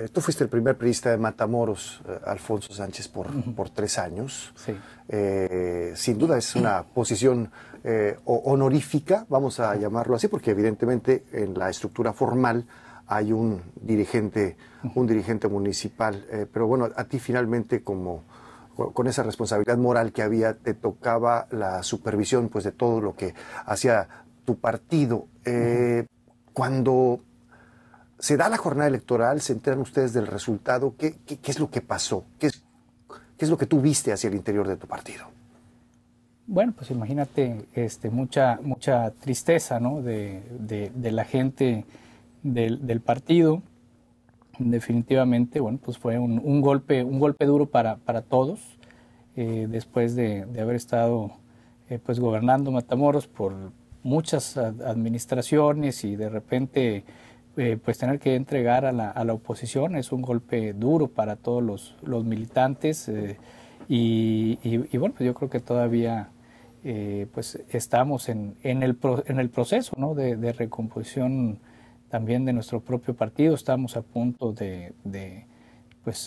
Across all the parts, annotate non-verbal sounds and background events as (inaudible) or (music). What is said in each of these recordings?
Eh, tú fuiste el primer periodista de Matamoros, eh, Alfonso Sánchez, por, por tres años. Eh, sin duda es una posición honorífica, vamos a llamarlo así, porque evidentemente en la estructura formal hay un dirigente, un dirigente municipal. pero bueno, a ti finalmente como con esa responsabilidad moral que había, te tocaba la supervisión pues, de todo lo que hacía tu partido. Cuando se da la jornada electoral, se enteran ustedes del resultado, ¿qué, es lo que pasó? ¿Qué es, lo que tú viste hacia el interior de tu partido? Bueno, pues imagínate este, mucha, mucha tristeza ¿no? de, de, la gente del, partido. Definitivamente, bueno, pues fue un, golpe, un golpe duro para, para todos, eh, después de, de, haber estado eh, pues gobernando Matamoros por muchas administraciones y de repente eh, pues tener que entregar a la, oposición es un golpe duro para todos los, militantes eh, y, bueno, pues yo creo que todavía eh, pues estamos en, el, proceso ¿no? de, recomposición también de nuestro propio partido, estamos a punto de, pues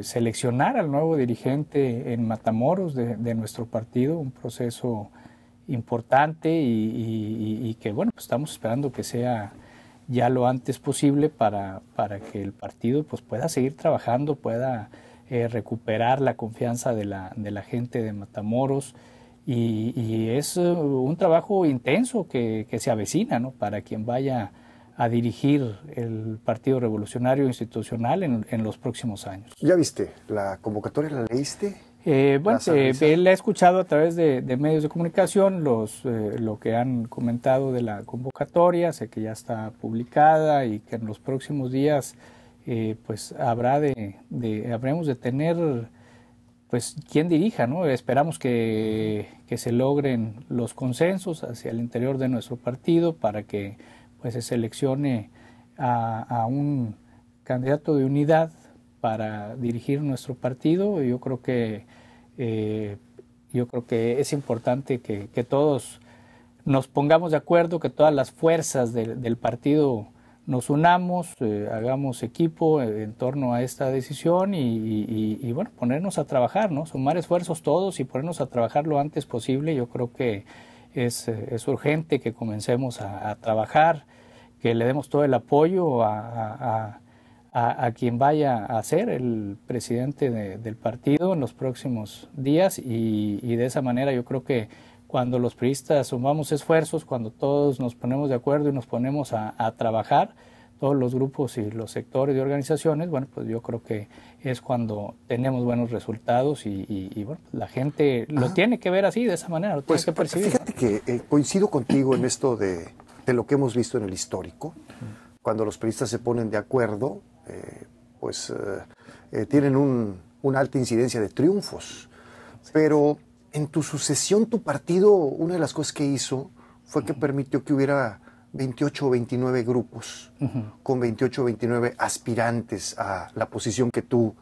seleccionar al nuevo dirigente en Matamoros de, nuestro partido, un proceso importante y, y que bueno, pues estamos esperando que sea ya lo antes posible para, para que el partido pues, pueda seguir trabajando, pueda eh, recuperar la confianza de la, de la gente de Matamoros. Y, es uh, un trabajo intenso que, se avecina para quien vaya a dirigir el Partido Revolucionario Institucional en, en los próximos años. ¿Ya viste la convocatoria? ¿La leíste? Eh, bueno, él eh, ha escuchado a través de, medios de comunicación los, eh, lo que han comentado de la convocatoria, sé que ya está publicada y que en los próximos días pues habrá de, habremos de tener pues quien dirija, ¿no? Esperamos que, se logren los consensos hacia el interior de nuestro partido para que pues se seleccione a un candidato de unidad para dirigir nuestro partido. Yo creo que, eh, yo creo que es importante que, todos nos pongamos de acuerdo, que todas las fuerzas del partido nos unamos, eh, hagamos equipo en torno a esta decisión y, bueno, ponernos a trabajar, ¿no? Sumar esfuerzos todos y ponernos a trabajar lo antes posible. Yo creo que es, urgente que comencemos a, trabajar, que le demos todo el apoyo a a, quien vaya a ser el presidente del partido en los próximos días y, de esa manera yo creo que cuando los priistas sumamos esfuerzos, cuando todos nos ponemos de acuerdo y nos ponemos a, trabajar, todos los grupos y los sectores de organizaciones, bueno, pues yo creo que es cuando tenemos buenos resultados y, bueno, la gente lo tiene que ver así, de esa manera, pues, que percibir. Fíjate que eh, coincido contigo en esto de, de, lo que hemos visto en el histórico. Cuando los periodistas se ponen de acuerdo, eh, pues eh, eh, tienen un, una alta incidencia de triunfos. Pero en tu sucesión, tu partido, una de las cosas que hizo fue que permitió que hubiera 28 o 29 grupos con 28 o 29 aspirantes a la posición que tú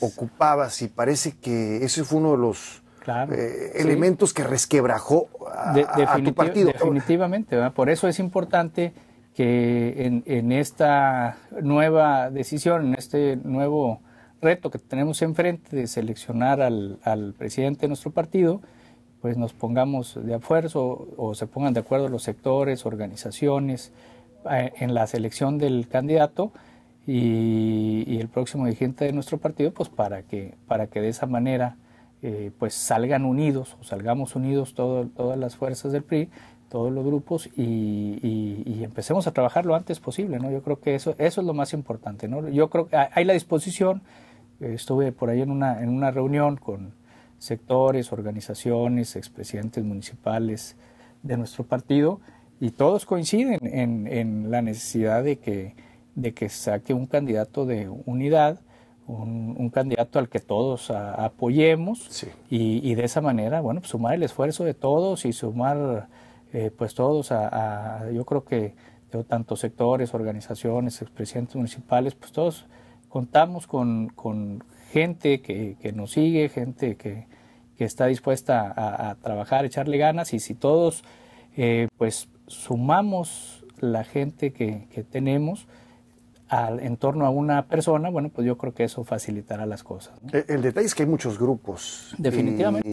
ocupabas y parece que ese fue uno de los elementos que resquebrajó a, tu partido. Definitivamente, por eso es importante que en, esta nueva decisión, en este nuevo reto que tenemos enfrente de seleccionar al, presidente de nuestro partido, pues nos pongamos de acuerdo o se pongan de acuerdo los sectores, organizaciones eh, en la selección del candidato y, el próximo dirigente de nuestro partido, pues para que, para que de esa manera eh, pues salgan unidos o salgamos unidos todas las fuerzas del PRI todos los grupos y, empecemos a trabajar lo antes posible, ¿no? Yo creo que eso, eso es lo más importante, ¿no? Yo creo que hay la disposición, estuve por ahí en una, en una reunión con sectores, organizaciones, expresidentes municipales de nuestro partido y todos coinciden en, la necesidad de que, de que saque un candidato de unidad un, candidato al que todos apoyemos y, de esa manera, bueno, pues sumar el esfuerzo de todos y sumar eh, pues todos, a, yo creo que de tantos sectores, organizaciones, expresidentes municipales, pues todos contamos con, gente que, nos sigue, gente que, está dispuesta a, trabajar, echarle ganas y si todos eh, pues sumamos la gente que tenemos, al, en torno a una persona, bueno, pues yo creo que eso facilitará las cosas. E, el, detalle es que hay muchos grupos. Definitivamente,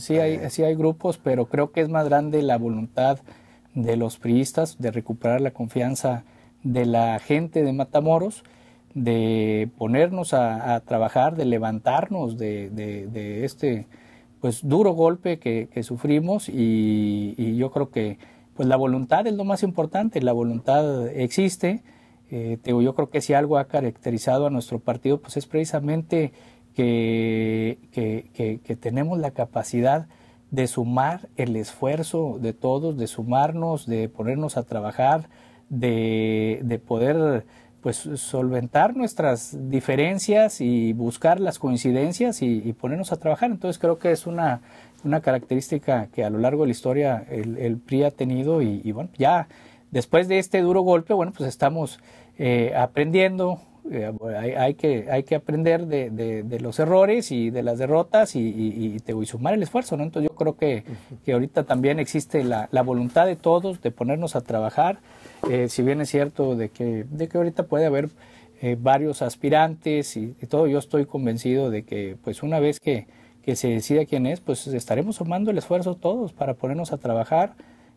sí, hay, sí hay grupos, pero creo que es más grande la voluntad de los priistas de recuperar la confianza de la gente de Matamoros, de ponernos a, trabajar, de levantarnos de, este pues duro golpe que, sufrimos y, y, yo creo que pues la voluntad es lo más importante, la voluntad existe, eh, yo creo que si algo ha caracterizado a nuestro partido, pues es precisamente que, tenemos la capacidad de sumar el esfuerzo de todos, de sumarnos, de ponernos a trabajar, de, poder pues solventar nuestras diferencias y buscar las coincidencias y, ponernos a trabajar. Entonces creo que es una, una, característica que a lo largo de la historia el, PRI ha tenido y bueno, ya después de este duro golpe, bueno, pues estamos eh, aprendiendo, eh, hay, que, hay que aprender de, los errores y de las derrotas y, te voy sumar el esfuerzo, ¿no? Entonces yo creo que, que ahorita también existe la, voluntad de todos de ponernos a trabajar, eh, si bien es cierto de que, de que ahorita puede haber varios aspirantes y, todo, yo estoy convencido de que pues una vez que, que se decida quién es, pues estaremos sumando el esfuerzo todos para ponernos a trabajar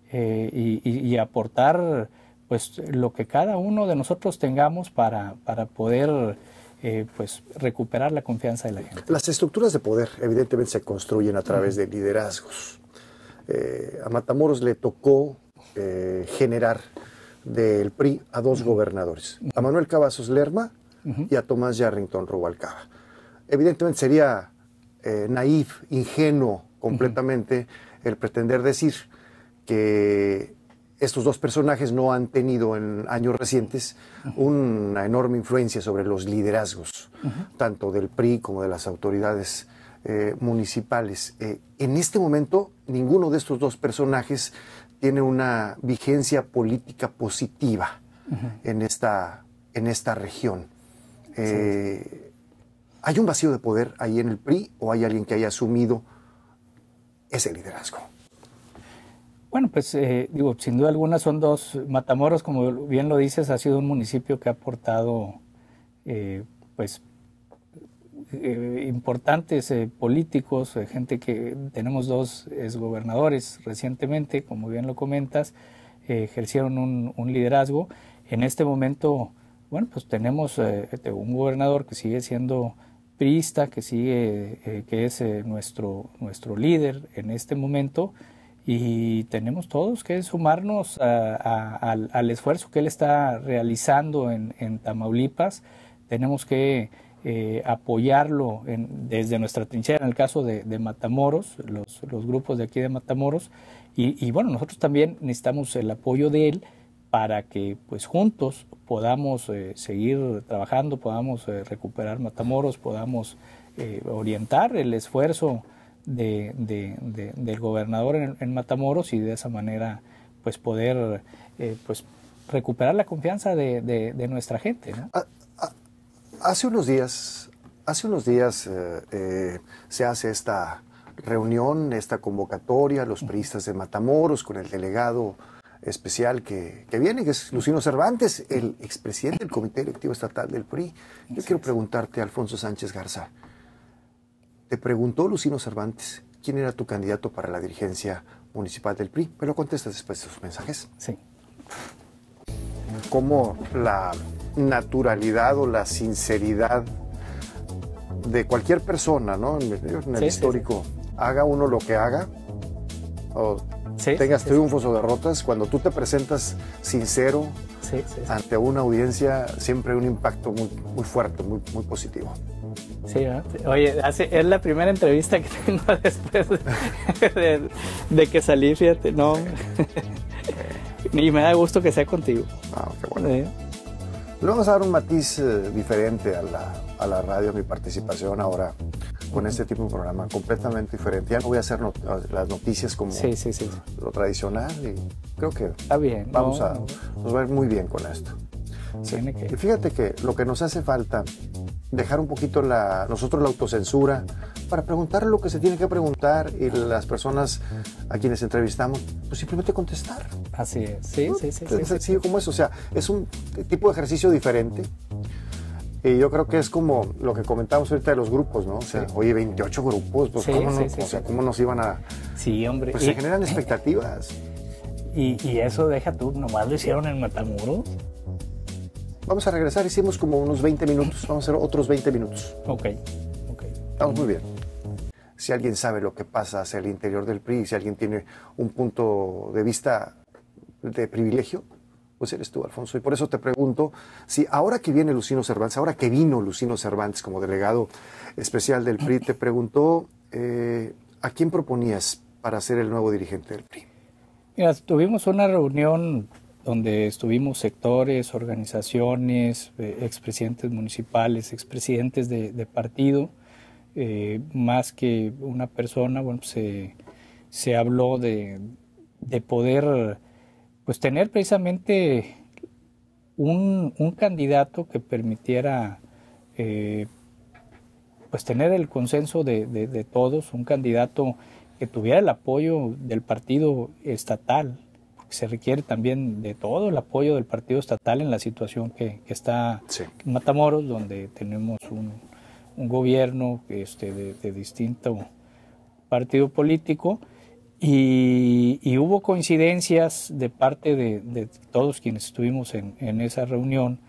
eh, y, aportar pues lo que cada uno de nosotros tengamos para, para poder eh, pues recuperar la confianza de la gente. Las estructuras de poder evidentemente se construyen a través de liderazgos. Eh, a Matamoros le tocó generar del PRI a dos gobernadores, a Manuel Cavazos Lerma y a Tomás Yarrington Rubalcaba. Evidentemente sería naif, ingenuo completamente el pretender decir que estos dos personajes no han tenido en años recientes una enorme influencia sobre los liderazgos, tanto del PRI como de las autoridades eh, municipales. Eh, en este momento, ninguno de estos dos personajes tiene una vigencia política positiva en, esta, en esta región. Eh, ¿Hay un vacío de poder ahí en el PRI o hay alguien que haya asumido ese liderazgo? Bueno, pues eh, digo, sin duda alguna son dos. Matamoros, como bien lo dices, ha sido un municipio que ha aportado, eh, pues, eh, importantes políticos, gente que tenemos dos exgobernadores recientemente, como bien lo comentas, ejercieron un, liderazgo. En este momento, bueno, pues tenemos este, un gobernador que sigue siendo priista, que sigue, que es nuestro, nuestro líder en este momento y tenemos todos que sumarnos al, esfuerzo que él está realizando en, Tamaulipas. Tenemos que eh, apoyarlo desde nuestra trinchera, en el caso de, Matamoros, los, grupos de aquí de Matamoros. Y, bueno, nosotros también necesitamos el apoyo de él para que pues juntos podamos eh, seguir trabajando, podamos eh, recuperar Matamoros, podamos orientar el esfuerzo de, del gobernador en, Matamoros y de esa manera pues poder eh, pues recuperar la confianza de, nuestra gente. Ah, ah, hace unos días, hace unos días eh, eh, se hace esta reunión, esta convocatoria, los priistas de Matamoros con el delegado especial que, que, viene, que es Lucino Cervantes, el expresidente del Comité Electivo Estatal del PRI. Yo quiero preguntarte, Alfonso Sánchez Garza, te preguntó Lucino Cervantes quién era tu candidato para la dirigencia municipal del PRI. Pero contestas después de sus mensajes. Sí. ¿Cómo la naturalidad o la sinceridad de cualquier persona, ¿no? En el, histórico, haga uno lo que haga, o tengas triunfos o derrotas, cuando tú te presentas sincero ante una audiencia, siempre hay un impacto muy, fuerte, muy positivo. Sí, oye, es la primera entrevista que tengo (laughs) después de, que salí, fíjate, no. (laughs) y me da gusto que sea contigo. Ah, qué bueno. Le vamos a dar un matiz eh, diferente a la, a la radio, mi participación ahora con este tipo de programa, completamente diferente. Ya no voy a hacer las noticias como lo tradicional y creo que vamos a, ver nos va a ir muy bien con esto. Y fíjate que lo que nos hace falta dejar un poquito la, nosotros la autocensura para preguntar lo que se tiene que preguntar y las personas a quienes entrevistamos, pues simplemente contestar. Así es, sí, sí, sí. como eso, o sea, es un tipo de ejercicio diferente. Y yo creo que es como lo que comentamos ahorita de los grupos, ¿no? O sea, oye, 28 grupos, pues ¿cómo, sea, ¿cómo nos iban a...? Sí, hombre. Pues se generan expectativas. Y, eso deja tú, nomás lo hicieron en Matamoros. Vamos a regresar, hicimos como unos 20 minutos, vamos a hacer otros 20 minutos. Ok, Okay. Estamos muy bien. Si alguien sabe lo que pasa hacia el interior del PRI, si alguien tiene un punto de vista de privilegio, pues eres tú, Alfonso. Y por eso te pregunto si ahora que viene Lucino Cervantes, ahora que vino Lucino Cervantes como delegado especial del PRI, te preguntó eh, a quién proponías para ser el nuevo dirigente del PRI. Mira, tuvimos una reunión donde estuvimos sectores, organizaciones, eh, expresidentes municipales, expresidentes de, partido, eh, más que una persona, bueno, se, habló de, poder pues tener precisamente un, candidato que permitiera eh, pues tener el consenso de, de todos, un candidato que tuviera el apoyo del partido estatal, se requiere también de todo el apoyo del partido estatal en la situación que, está en Matamoros, donde tenemos un, gobierno este, de, distinto partido político. Y, hubo coincidencias de parte de, todos quienes estuvimos en, esa reunión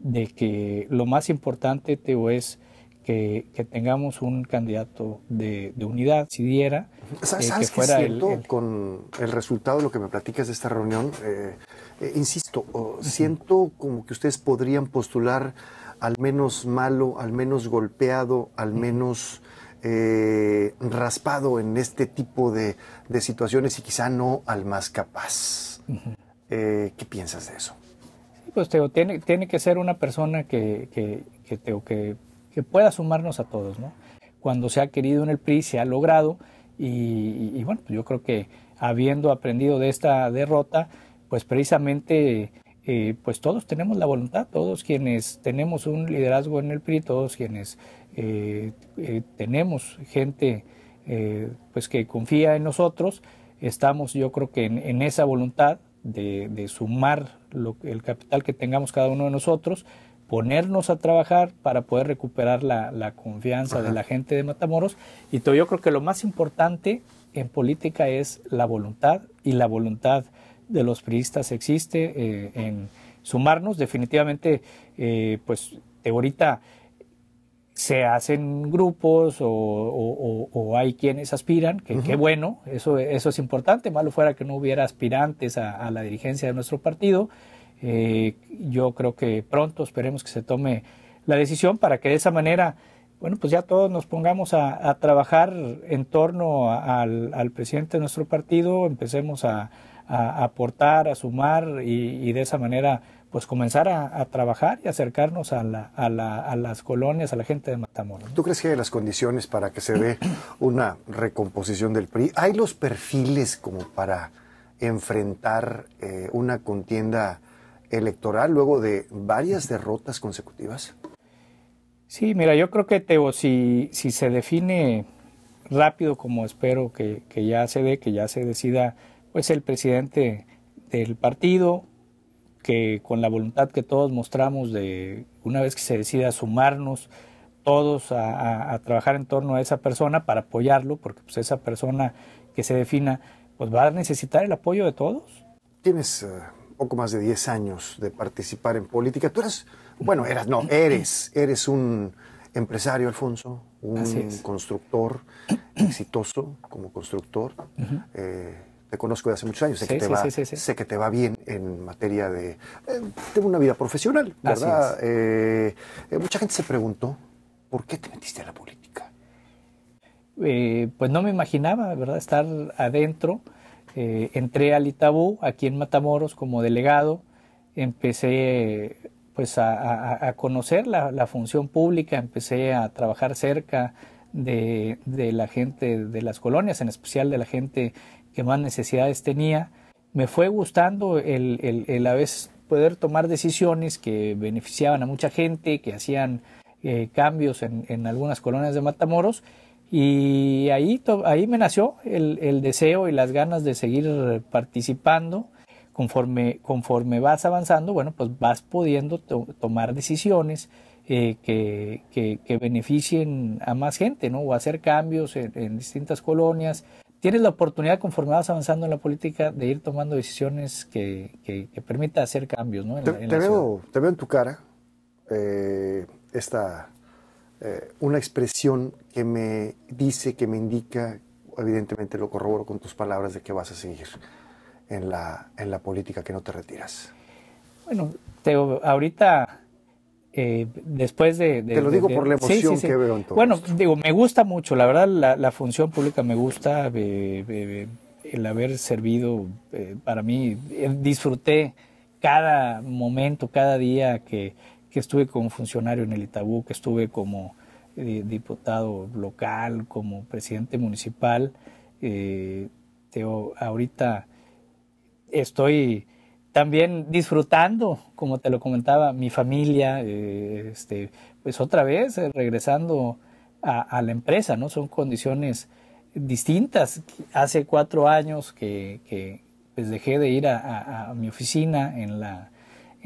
de que lo más importante, Teo, es que, tengamos un candidato de unidad, si diera, eh, ¿Sabes, qué fuera siento con el resultado de lo que me platicas de esta reunión? Eh, eh, insisto, siento como que ustedes podrían postular al menos malo, al menos golpeado, al menos raspado en este tipo de, de, situaciones y quizá no al más capaz. ¿Qué piensas de eso? pues tiene, tiene, que ser una persona que, que, que, que, pueda sumarnos a todos. ¿no? Cuando se ha querido en el PRI, se ha logrado y, bueno, pues yo creo que habiendo aprendido de esta derrota, pues precisamente eh, pues todos tenemos la voluntad, todos quienes tenemos un liderazgo en el PRI, todos quienes eh, eh, tenemos gente pues que confía en nosotros, estamos yo creo que en, esa voluntad de, sumar lo, el capital que tengamos cada uno de nosotros ponernos a trabajar para poder recuperar la, confianza de la gente de Matamoros. Y yo creo que lo más importante en política es la voluntad y la voluntad de los priistas existe eh, en sumarnos. Definitivamente, eh, pues ahorita se hacen grupos o, hay quienes aspiran, que qué bueno, eso, eso es importante, malo fuera que no hubiera aspirantes a la dirigencia de nuestro partido eh, yo creo que pronto esperemos que se tome la decisión para que de esa manera, bueno, pues ya todos nos pongamos a, trabajar en torno al, presidente de nuestro partido, empecemos a, aportar, a sumar y, de esa manera pues comenzar a, trabajar y acercarnos la, la, a, las colonias, a la gente de Matamoros. ¿Tú crees que hay las condiciones para que se ve una recomposición del PRI? ¿Hay los perfiles como para enfrentar eh, una contienda electoral luego de varias derrotas consecutivas? Sí, mira, yo creo que Teo, si, si se define rápido como espero que, ya se dé, que ya se decida, pues el presidente del partido, que con la voluntad que todos mostramos de una vez que se decida sumarnos todos a, trabajar en torno a esa persona para apoyarlo, porque pues esa persona que se defina, pues va a necesitar el apoyo de todos. Tienes eh, poco más de 10 años de participar en política. Tú eras, bueno, eras, no, eres, eres un empresario, Alfonso, un constructor exitoso como constructor. Eh, te conozco de hace muchos años, sé, que, te va, bien en materia de... tengo eh, una vida profesional, ¿verdad? Eh, mucha gente se preguntó, ¿por qué te metiste a la política? pues no me imaginaba, ¿verdad? Estar adentro eh, entré al Itabú, aquí en Matamoros, como delegado, empecé pues a, conocer la, función pública, empecé a trabajar cerca de, la gente de las colonias, en especial de la gente que más necesidades tenía. Me fue gustando el, el, poder tomar decisiones que beneficiaban a mucha gente, que hacían eh, cambios en, algunas colonias de Matamoros y ahí, ahí me nació el, deseo y las ganas de seguir participando. Conforme, conforme vas avanzando, bueno, pues vas pudiendo tomar decisiones eh, que, que, beneficien a más gente, ¿no? O hacer cambios en, distintas colonias. Tienes la oportunidad, conforme vas avanzando en la política, de ir tomando decisiones que, que, permita hacer cambios, ¿no? te, veo, te, veo, en tu cara eh, esta eh, una expresión que me dice, que me indica, evidentemente lo corroboro con tus palabras, de que vas a seguir en la, en la política, que no te retiras. Bueno, ahorita, eh, después de, Te lo digo por la emoción que veo en todo Bueno, digo, me gusta mucho, la verdad, la, función pública me gusta, eh, el haber servido, para mí, disfruté cada momento, cada día que estuve como funcionario en el Itabú, que estuve como eh, diputado local, como presidente municipal. Eh, ahorita estoy también disfrutando, como te lo comentaba, mi familia, eh, este, pues otra vez regresando a, la empresa, ¿no? Son condiciones distintas. Hace cuatro años que, pues dejé de ir a mi oficina en la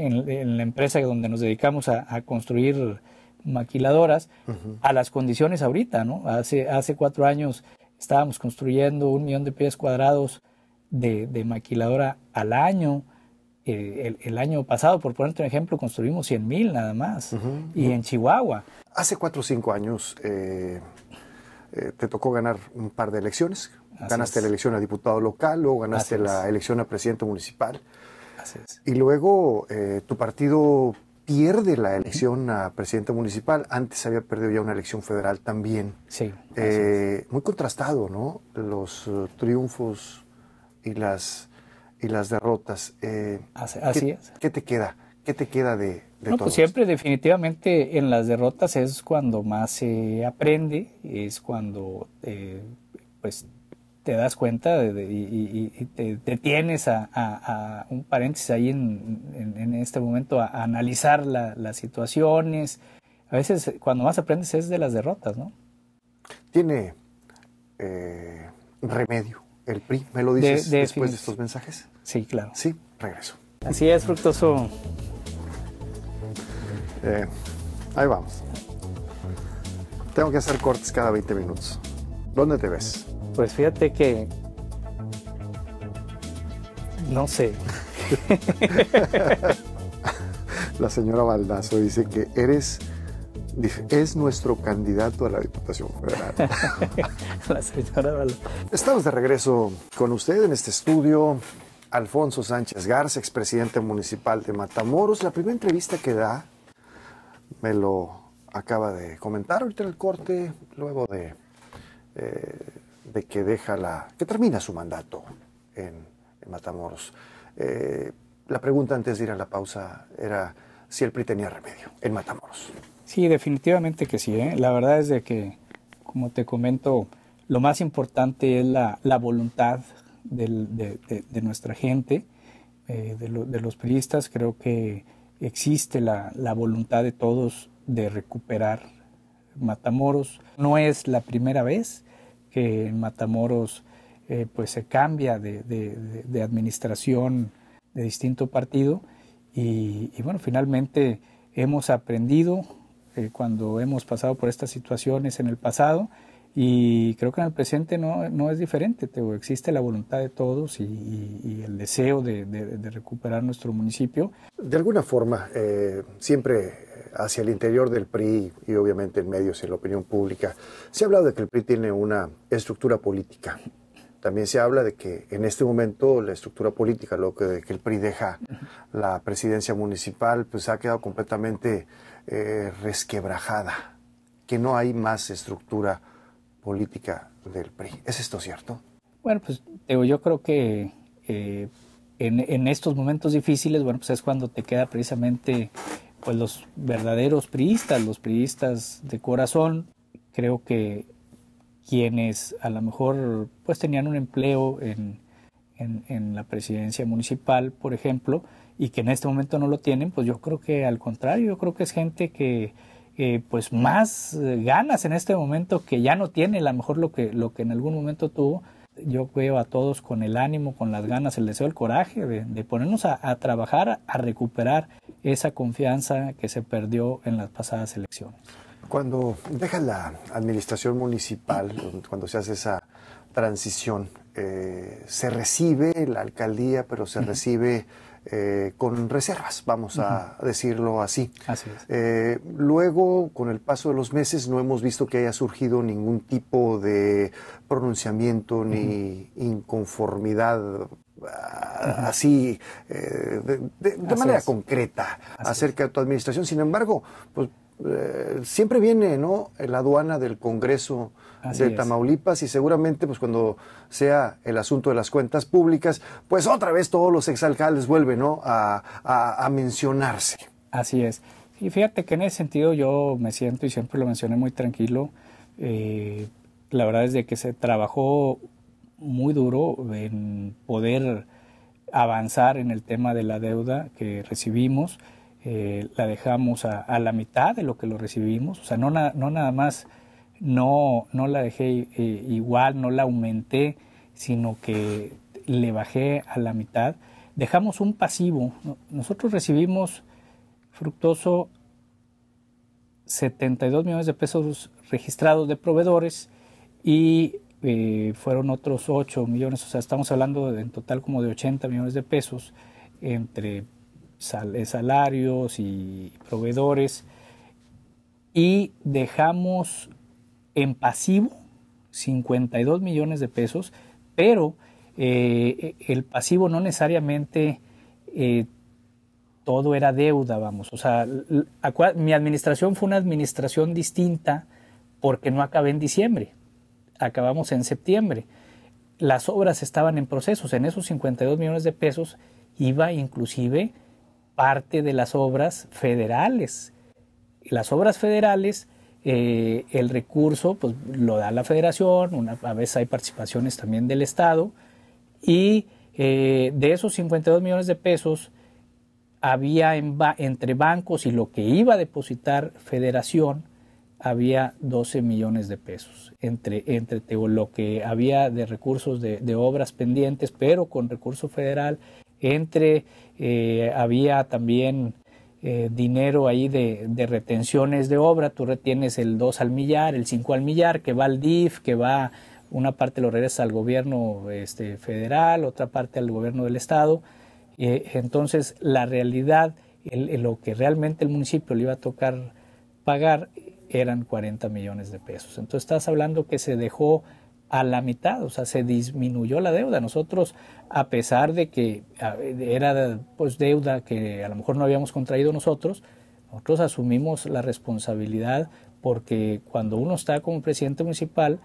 en, la empresa donde nos dedicamos a, construir maquiladoras a las condiciones ahorita, ¿no? Hace, hace cuatro años estábamos construyendo un millón de pies cuadrados de, maquiladora al año. Eh, el, año pasado, por ponerte un ejemplo, construimos 100 mil nada más. Y en Chihuahua. Hace cuatro o cinco años eh, eh, te tocó ganar un par de elecciones. ganaste la elección a diputado local, luego ganaste la elección a presidente municipal. Y luego eh, tu partido pierde la elección a presidente municipal. Antes había perdido ya una elección federal también. Sí. Eh, muy contrastado, ¿no? Los eh, triunfos y las, y las derrotas. así, ¿qué, es. ¿Qué te queda? ¿Qué te queda de, no, todo pues siempre, definitivamente, en las derrotas es cuando más se aprende, es cuando pues te das cuenta y, te tienes a, un paréntesis ahí en, este momento a, analizar las situaciones. A veces cuando más aprendes es de las derrotas, ¿no? Tiene eh, remedio el PRI, ¿me lo dices después de estos mensajes? Sí, claro. Sí, regreso. Así es, fructoso. Eh, ahí vamos. Tengo que hacer cortes cada 20 minutos. ¿Dónde te ves? Pues fíjate que. No sé. (laughs) La señora Baldazo dice que eres. Es nuestro candidato a la Diputación Federal. (laughs) La señora Valdazo. Estamos de regreso con usted en este estudio. Alfonso Sánchez Garza, expresidente municipal de Matamoros. La primera entrevista que da, me lo acaba de comentar ahorita en el corte, luego de eh, de que deja la, que termina su mandato en, Matamoros. Eh, la pregunta antes de ir a la pausa era si el PRI tenía remedio en Matamoros. Sí, definitivamente que sí. ¿eh? La verdad es de que, como te comento, lo más importante es la, voluntad de, nuestra gente, eh, de, los priistas. Creo que existe la, la voluntad de todos de recuperar Matamoros. No es la primera vez que en Matamoros eh, pues se cambia de, de, administración de distinto partido y, bueno, finalmente hemos aprendido eh, cuando hemos pasado por estas situaciones en el pasado y creo que en el presente no, no es diferente, existe la voluntad de todos y, el deseo de, de, recuperar nuestro municipio. De alguna forma, eh, siempre hacia el interior del PRI y obviamente en medios, en la opinión pública, se ha hablado de que el PRI tiene una estructura política. También se habla de que en este momento la estructura política, lo que, el PRI deja la presidencia municipal, pues ha quedado completamente eh, resquebrajada, que no hay más estructura política del PRI. ¿Es esto cierto? Bueno, pues yo creo que eh, en, en, estos momentos difíciles, bueno, pues es cuando te queda precisamente pues los verdaderos priistas, los priistas de corazón, creo que quienes a lo mejor pues tenían un empleo en, la presidencia municipal, por ejemplo, y que en este momento no lo tienen, pues yo creo que al contrario, yo creo que es gente que eh, pues más ganas en este momento que ya no tiene a lo mejor lo que, lo que en algún momento tuvo yo veo a todos con el ánimo, con las ganas, el deseo, el coraje de, ponernos a, trabajar, a recuperar esa confianza que se perdió en las pasadas elecciones. Cuando deja la administración municipal, cuando se hace esa transición, eh, se recibe la alcaldía, pero se recibe eh, con reservas, vamos a decirlo así. Eh, luego, con el paso de los meses, no hemos visto que haya surgido ningún tipo de pronunciamiento ni inconformidad así, eh, de, manera concreta acerca de tu administración. Sin embargo, pues, siempre viene ¿no? la aduana del Congreso de Tamaulipas y seguramente pues cuando sea el asunto de las cuentas públicas, pues otra vez todos los exalcaldes vuelven a, mencionarse. Así es. Y fíjate que en ese sentido yo me siento y siempre lo mencioné muy tranquilo. Eh, la verdad es que se trabajó muy duro en poder avanzar en el tema de la deuda que recibimos. Eh, la dejamos a, la mitad de lo que lo recibimos. O sea, no nada más no, no la dejé eh, igual, no la aumenté, sino que le bajé a la mitad. Dejamos un pasivo. Nosotros recibimos fructoso 72 millones de pesos registrados de proveedores y eh, fueron otros 8 millones, o sea, estamos hablando en total como de 80 millones de pesos entre eh, salarios y proveedores. Y dejamos en pasivo 52 millones de pesos, pero eh, el pasivo no necesariamente eh, todo era deuda, vamos. O sea, mi administración fue una administración distinta porque no acabé en diciembre, acabamos en septiembre. Las obras estaban en procesos, en esos 52 millones de pesos iba inclusive parte de las obras federales. Las obras federales eh, el recurso pues, lo da la federación, a veces hay participaciones también del Estado, y eh, de esos 52 millones de pesos había entre bancos y lo que iba a depositar federación, había 12 millones de pesos entre, entre lo que había de recursos de, obras pendientes, pero con recurso federal, entre eh, había también eh, dinero ahí de, retenciones de obra, tú retienes el 2 al millar, el 5 al millar, que va al DIF, que va, una parte lo regresa al gobierno este, federal, otra parte al gobierno del estado. Eh, entonces, la realidad, lo que realmente el municipio le iba a tocar pagar eran 40 millones de pesos. Entonces, estás hablando que se dejó a la mitad, o sea, se disminuyó la deuda. Nosotros, a pesar de que era pues deuda que a lo mejor no habíamos contraído nosotros, nosotros asumimos la responsabilidad porque cuando uno está como presidente municipal,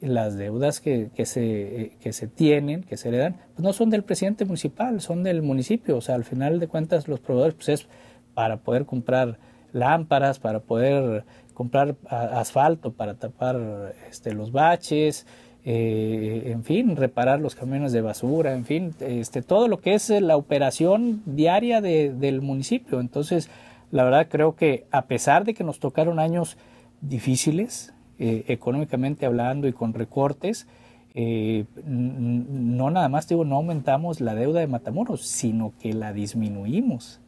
las deudas que, se, se tienen, que se heredan, pues no son del presidente municipal, son del municipio. O sea, al final de cuentas los proveedores pues es para poder comprar lámparas, para poder comprar asfalto para tapar este, los baches, eh, en fin, reparar los camiones de basura, en fin, este, todo lo que es eh, la operación diaria del municipio. Entonces, la verdad creo que a pesar de que nos tocaron años difíciles, eh, económicamente hablando y con recortes, no nada más digo, no aumentamos la deuda de Matamoros, sino que la disminuimos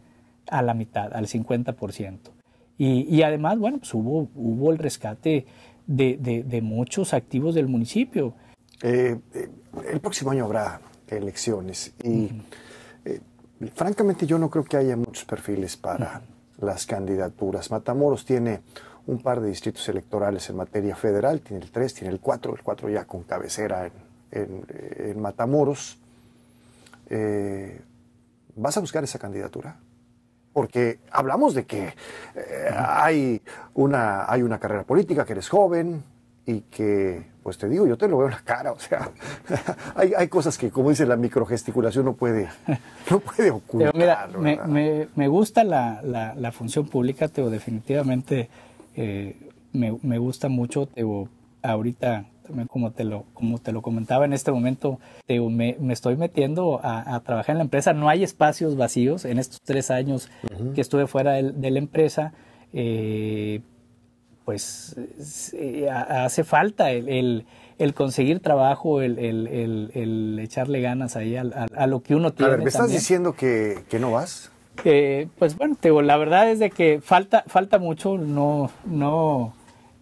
a la mitad, al 50%. Y, además, bueno, pues hubo, hubo el rescate de, muchos activos del municipio. Eh, eh, el próximo año habrá elecciones y eh, francamente yo no creo que haya muchos perfiles para las candidaturas. Matamoros tiene un par de distritos electorales en materia federal, tiene el 3, tiene el 4, el 4 ya con cabecera en, en, Matamoros. ¿Vas a buscar esa candidatura? porque hablamos de que eh, hay, una, hay una carrera política, que eres joven y que, pues te digo, yo te lo veo en la cara, o sea, (laughs) hay, cosas que, como dice la microgesticulación, no puede, (laughs) no puede ocultar. mira, me, gusta la, función pública, Teo, definitivamente eh, me, me, gusta mucho, Teo, ahorita como te lo, como te lo comentaba en este momento, te, me, estoy metiendo a, trabajar en la empresa. No hay espacios vacíos en estos tres años que estuve fuera de, la empresa. Eh, pues eh, hace falta el, conseguir trabajo, el, echarle ganas ahí a, lo que uno tiene. A ver, ¿me estás diciendo que, no vas? Eh, pues bueno, te la verdad es de que falta, falta mucho, no, no,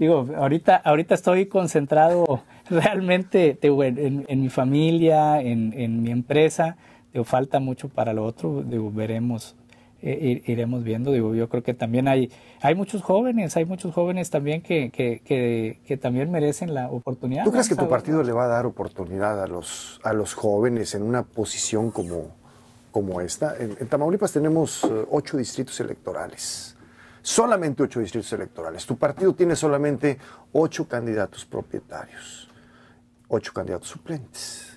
digo, ahorita, ahorita estoy concentrado (laughs) realmente en, mi familia, en, mi empresa. falta mucho para lo otro, veremos, e, e, iremos viendo. Digo, yo creo que también hay, hay muchos jóvenes, hay muchos jóvenes también que, que, también merecen la oportunidad. ¿Tú crees que tu partido le va a dar oportunidad a los, a los jóvenes en una posición como, como esta? en Tamaulipas tenemos eh, ocho distritos electorales solamente ocho distritos electorales. Tu partido tiene solamente ocho candidatos propietarios, ocho candidatos suplentes.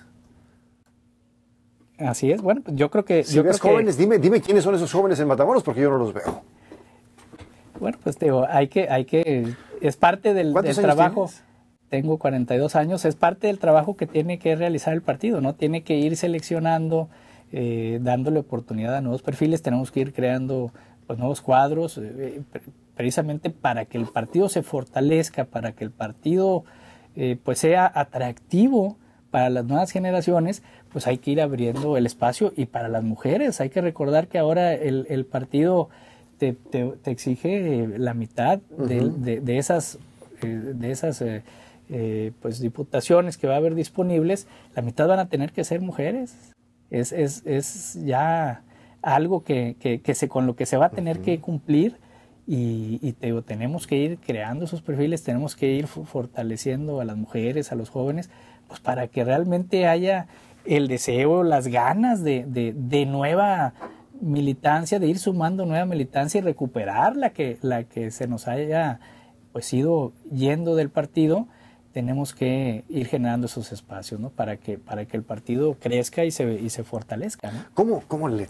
Así es, bueno, yo creo que... Si yo ves jóvenes, dime, dime quiénes son esos jóvenes en Matamoros, porque yo no los veo. Bueno, pues te digo, hay que, hay que, es parte del, trabajo. Tengo 42 años, es parte del trabajo que tiene que realizar el partido, ¿no? Tiene que ir seleccionando, eh, dándole oportunidad a nuevos perfiles, tenemos que ir creando pues, nuevos cuadros, eh, eh, precisamente para que el partido se fortalezca, para que el partido eh, pues sea atractivo para las nuevas generaciones, pues hay que ir abriendo el espacio y para las mujeres hay que recordar que ahora el, partido te, te, exige la mitad de, de, esas, de esas pues diputaciones que va a haber disponibles, la mitad van a tener que ser mujeres. Es, es, es ya algo que, que, se, con lo que se va a tener que cumplir y, te tenemos que ir creando esos perfiles, tenemos que ir fortaleciendo a las mujeres, a los jóvenes, pues para que realmente haya el deseo, las ganas de, nueva militancia, de ir sumando nueva militancia y recuperar la que, la que se nos haya pues ido yendo del partido, tenemos que ir generando esos espacios, ¿no? Para que, para que el partido crezca y se, y se fortalezca. ¿Cómo, ¿Cómo le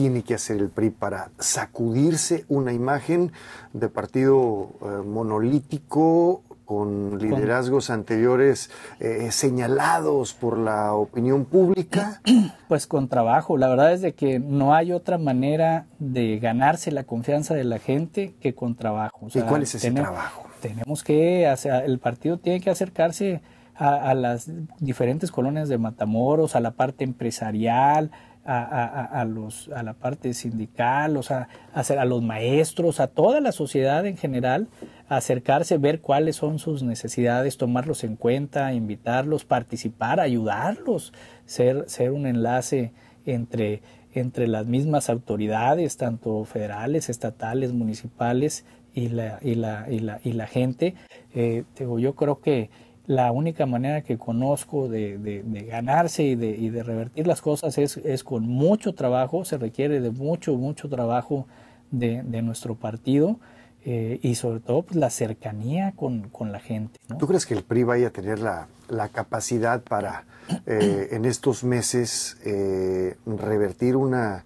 tiene que hacer el PRI para sacudirse una imagen de partido eh, monolítico con liderazgos anteriores eh, señalados por la opinión pública? (clears throat) Pues con trabajo. La verdad es de que no hay otra manera de ganarse la confianza de la gente que con trabajo. ¿Y cuál es ese trabajo? Tenemos que, hacer, el partido tiene que acercarse a las diferentes colonias de Matamoros, a la parte empresarial, a, los, a la parte sindical, o a los maestros, a toda la sociedad en general, acercarse, ver cuáles son sus necesidades, tomarlos en cuenta, invitarlos, participar, ayudarlos, ser, ser un enlace entre, entre las mismas autoridades, tanto federales, estatales, municipales y la, y la, y la, y la gente. Eh, yo creo que la única manera que conozco de, ganarse y de, de, revertir las cosas es, con mucho trabajo, se requiere de mucho, mucho trabajo de, nuestro partido eh, y sobre todo pues, la cercanía con, la gente. ¿Tú crees que el PRI vaya a tener la, capacidad para eh, en estos meses eh, revertir una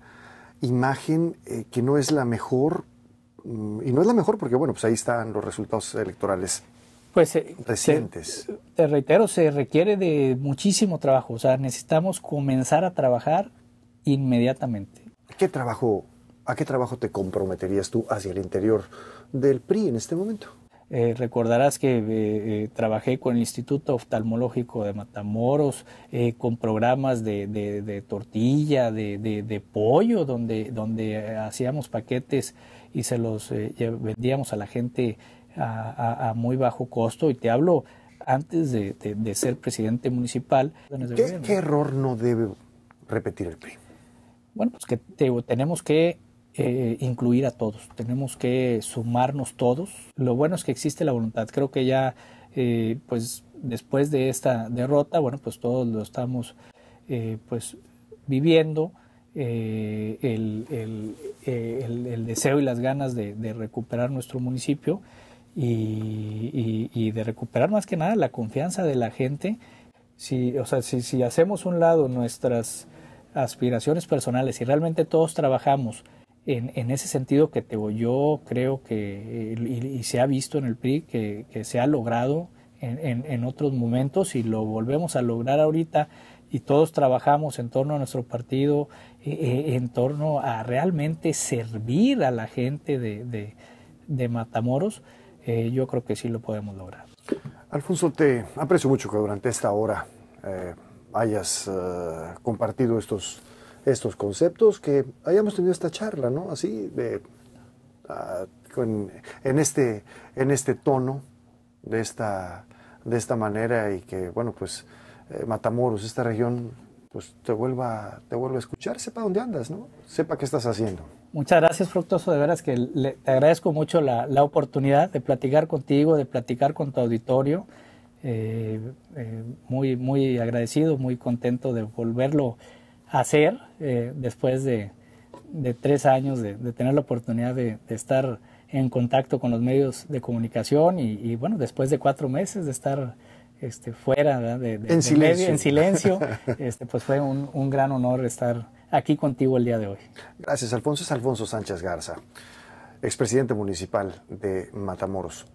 imagen que no es la mejor? Mm, y no es la mejor porque, bueno, pues ahí están los resultados electorales pues, eh, Te, reitero, se requiere de muchísimo trabajo. O sea, necesitamos comenzar a trabajar inmediatamente. ¿Qué trabajo, ¿A qué trabajo te comprometerías tú hacia el interior del PRI en este momento? Eh, recordarás que eh, trabajé con el Instituto Oftalmológico de Matamoros, con programas de, tortilla, de, de, pollo, donde, donde hacíamos paquetes y se los vendíamos a la gente a, muy bajo costo y te hablo antes de, ser presidente municipal. ¿Qué, error no debe repetir el PRI? Bueno, pues que tenemos que eh, incluir a todos, tenemos que sumarnos todos. Lo bueno es que existe la voluntad. Creo que ya, eh, pues después de esta derrota, bueno, pues todos lo estamos eh, pues viviendo. El, deseo y las ganas de recuperar nuestro municipio y, de recuperar más que nada la confianza de la gente. Si, o sea, si, hacemos un lado nuestras aspiraciones personales y realmente todos trabajamos en, ese sentido que te, yo creo que y, se ha visto en el PRI, que, se ha logrado en, otros momentos y lo volvemos a lograr ahorita y todos trabajamos en torno a nuestro partido, eh, eh, en torno a realmente servir a la gente de Matamoros, eh, yo creo que sí lo podemos lograr. Alfonso, te aprecio mucho que durante esta hora eh, hayas eh, compartido estos, estos conceptos, que hayamos tenido esta charla, ¿no? Así, de, ah, en, este, en este tono, de esta, de esta manera y que, bueno, pues Matamoros, esta región, pues te vuelva, te vuelva a escuchar, sepa dónde andas, ¿no? Sepa qué estás haciendo. Muchas gracias, Fructoso. De veras que le, te agradezco mucho la, oportunidad de platicar contigo, de platicar con tu auditorio. Eh, eh, muy, muy agradecido, muy contento de volverlo a hacer eh, después de, tres años de, tener la oportunidad de, estar en contacto con los medios de comunicación y, bueno, después de cuatro meses de estar este, fuera de, en silencio, en silencio (laughs) este, pues fue un, un gran honor estar aquí contigo el día de hoy. Gracias, Alfonso. Es Alfonso Sánchez Garza, expresidente municipal de Matamoros.